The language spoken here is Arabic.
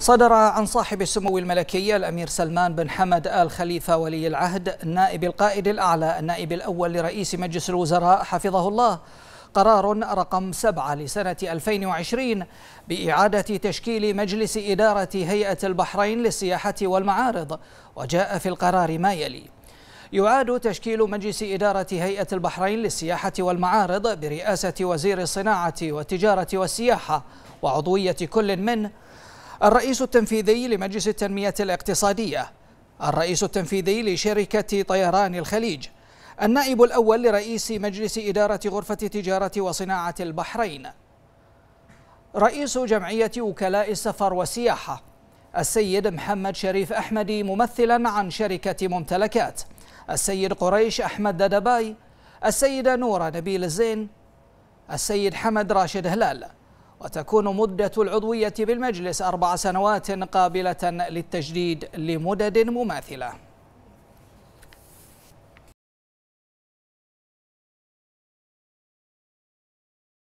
صدر عن صاحب السمو الملكي الأمير سلمان بن حمد آل خليفة ولي العهد نائب القائد الأعلى النائب الأول لرئيس مجلس الوزراء حفظه الله قرار رقم 7 لسنة 2020 بإعادة تشكيل مجلس إدارة هيئة البحرين للسياحة والمعارض وجاء في القرار ما يلي يعاد تشكيل مجلس إدارة هيئة البحرين للسياحة والمعارض برئاسة وزير الصناعة والتجارة والسياحة وعضوية كل منه الرئيس التنفيذي لمجلس التنمية الاقتصادية الرئيس التنفيذي لشركة طيران الخليج النائب الأول لرئيس مجلس إدارة غرفة تجارة وصناعة البحرين رئيس جمعية وكلاء السفر والسياحة السيد محمد شريف أحمدي ممثلا عن شركة ممتلكات السيد قريش أحمد ددباي السيدة نورة نبيل الزين السيد حمد راشد هلال وتكون مدة العضوية بالمجلس أربع سنوات قابلة للتجديد لمدد مماثلة